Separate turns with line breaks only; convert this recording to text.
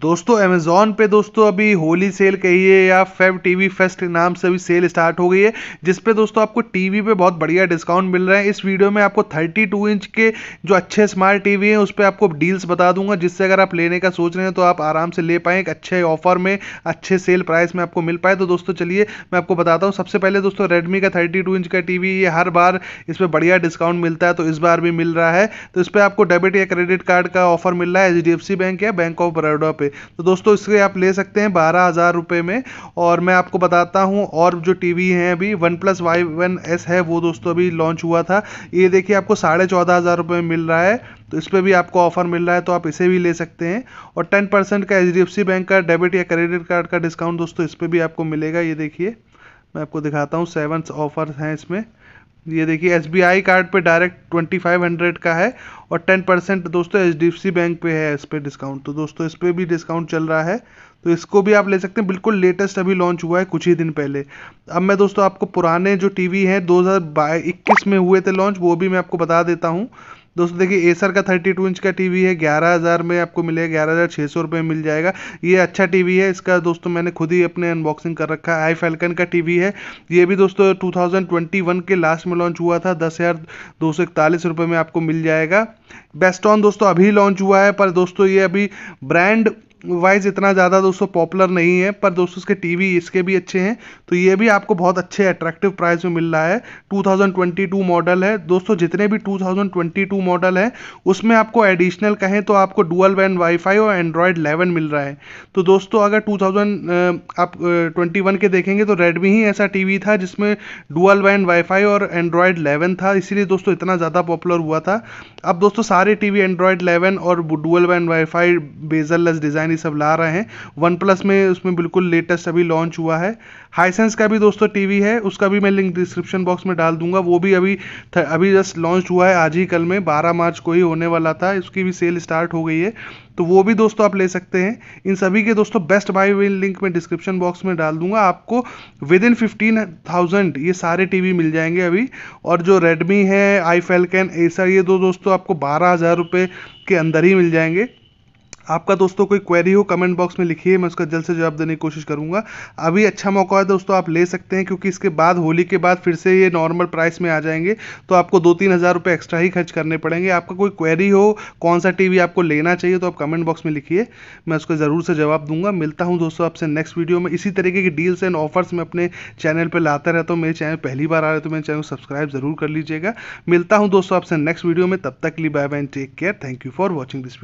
दोस्तों अमेजोन पे दोस्तों अभी होली सेल कहिए या फेब टीवी फेस्ट के नाम से अभी सेल स्टार्ट हो गई है जिस पे दोस्तों आपको टीवी पे बहुत बढ़िया डिस्काउंट मिल रहा है इस वीडियो में आपको 32 इंच के जो अच्छे स्मार्ट टीवी हैं उस पर आपको डील्स बता दूंगा जिससे अगर आप लेने का सोच रहे हैं तो आप आराम से ले पाएँ एक अच्छे ऑफर में अच्छे सेल प्राइस में आपको मिल पाए तो दोस्तों चलिए मैं आपको बताता हूँ सबसे पहले दोस्तों रेडमी का थर्टी इंच का टी ये हर बार इस पर बढ़िया डिस्काउंट मिलता है तो इस बार भी मिल रहा है तो इस पर आपको डेबिट या क्रेडिट कार्ड का ऑफर मिल रहा है एच बैंक या बैंक ऑफ बड़ोडा पे तो दोस्तों इसके आप ले सकते हैं बारह हज़ार रुपये में और मैं आपको बताता हूँ और जो टीवी हैं अभी OnePlus Y one S है वो दोस्तों अभी लॉन्च हुआ था ये देखिए आपको साढ़े चौदह हज़ार रुपये में मिल रहा है तो इस पर भी आपको ऑफर मिल रहा है तो आप इसे भी ले सकते हैं और टेन परसेंट का एच बैंक का डेबिट या क्रेडिट कार्ड का डिस्काउंट दोस्तों इस पर भी आपको मिलेगा ये देखिए मैं आपको दिखाता हूँ सेवन ऑफर्स हैं इसमें ये देखिए एस कार्ड पे डायरेक्ट हंड्रेड का है और 10 परसेंट दोस्तों एच बैंक पे है इस पर डिस्काउंट तो दोस्तों इस पर भी डिस्काउंट चल रहा है तो इसको भी आप ले सकते हैं बिल्कुल लेटेस्ट अभी लॉन्च हुआ है कुछ ही दिन पहले अब मैं दोस्तों आपको पुराने जो टीवी हैं 2021 में हुए थे लॉन्च वो भी मैं आपको बता देता हूँ दोस्तों देखिए एसर का 32 इंच का टीवी है 11000 में आपको मिलेगा ग्यारह हज़ार छः सौ रुपये में मिल जाएगा ये अच्छा टीवी है इसका दोस्तों मैंने खुद ही अपने अनबॉक्सिंग कर रखा है आई फैल्कन का टीवी है ये भी दोस्तों 2021 के लास्ट में लॉन्च हुआ था दस हज़ार दो सौ इकतालीस रुपये में आपको मिल जाएगा बेस्ट ऑन दोस्तों अभी लॉन्च हुआ है पर दोस्तों ये अभी ब्रांड वाइज इतना ज़्यादा दोस्तों पॉपुलर नहीं है पर दोस्तों इसके टीवी इसके भी अच्छे हैं तो ये भी आपको बहुत अच्छे अट्रैक्टिव प्राइस में मिल रहा है 2022 मॉडल है दोस्तों जितने भी 2022 मॉडल है उसमें आपको एडिशनल कहें तो आपको डुअल बैंड वाईफाई और एंड्रॉयड 11 मिल रहा है तो दोस्तों अगर टू आप ट्वेंटी के देखेंगे तो रेडमी ही ऐसा टी था जिसमें डुअल बैंड वाईफाई और एंड्रॉयड इलेवन था इसीलिए दोस्तों इतना ज़्यादा पॉपुलर हुआ था अब दोस्तों सारे टी वी एंड्रॉयड और dual band wifi bezelless design ये सब ला रहे हैं वन प्लस में उसमें बिल्कुल लेटेस्ट अभी लॉन्च हुआ है हाईसेंस का भी दोस्तों टीवी है उसका भी मैं लिंक डिस्क्रिप्शन बॉक्स में डाल दूंगा वो भी अभी अभी जस्ट लॉन्च हुआ है आज ही कल में बारह मार्च को ही होने वाला था उसकी भी सेल स्टार्ट हो गई है तो वो भी दोस्तों आप ले सकते हैं इन सभी के दोस्तों बेस्ट बाय विल लिंक मैं डिस्क्रिप्शन बॉक्स में डाल दूंगा आपको विद इन फिफ्टीन थाउजेंड ये सारे टीवी मिल जाएंगे अभी और जो रेडमी है आई फेलकैन एसर ये दो दोस्तों आपको बारह हज़ार रुपये के अंदर ही मिल जाएंगे आपका दोस्तों कोई क्वेरी हो कमेंट बॉक्स में लिखिए मैं उसका जल्द से जवाब देने की कोशिश करूंगा अभी अच्छा मौका है दोस्तों आप ले सकते हैं क्योंकि इसके बाद होली के बाद फिर से ये नॉर्मल प्राइस में आ जाएंगे तो आपको दो तीन हज़ार रुपये एक्स्ट्रा ही खर्च करने पड़ेंगे आपका कोई क्वेरी हो कौन सा टीवी आपको लेना चाहिए तो आप कमेंट बॉक्स में लिखिए मैं उसका ज़रूर से जवाब दूंगा मिलता हूँ दोस्तों आपसे नेक्स्ट वीडियो में इसी तरीके की डील्स एंड ऑफर्स मैं अपने चैनल पर लाता रहता हूँ मेरे चैनल पहली बार आ रहे तो मेरे चैनल सब्सक्राइब ज़रूर कर लीजिएगा मिलता हूँ दोस्तों आपसे नेक्स्ट वीडियो में तब तक ली लिए bye bye take care thank you for watching this video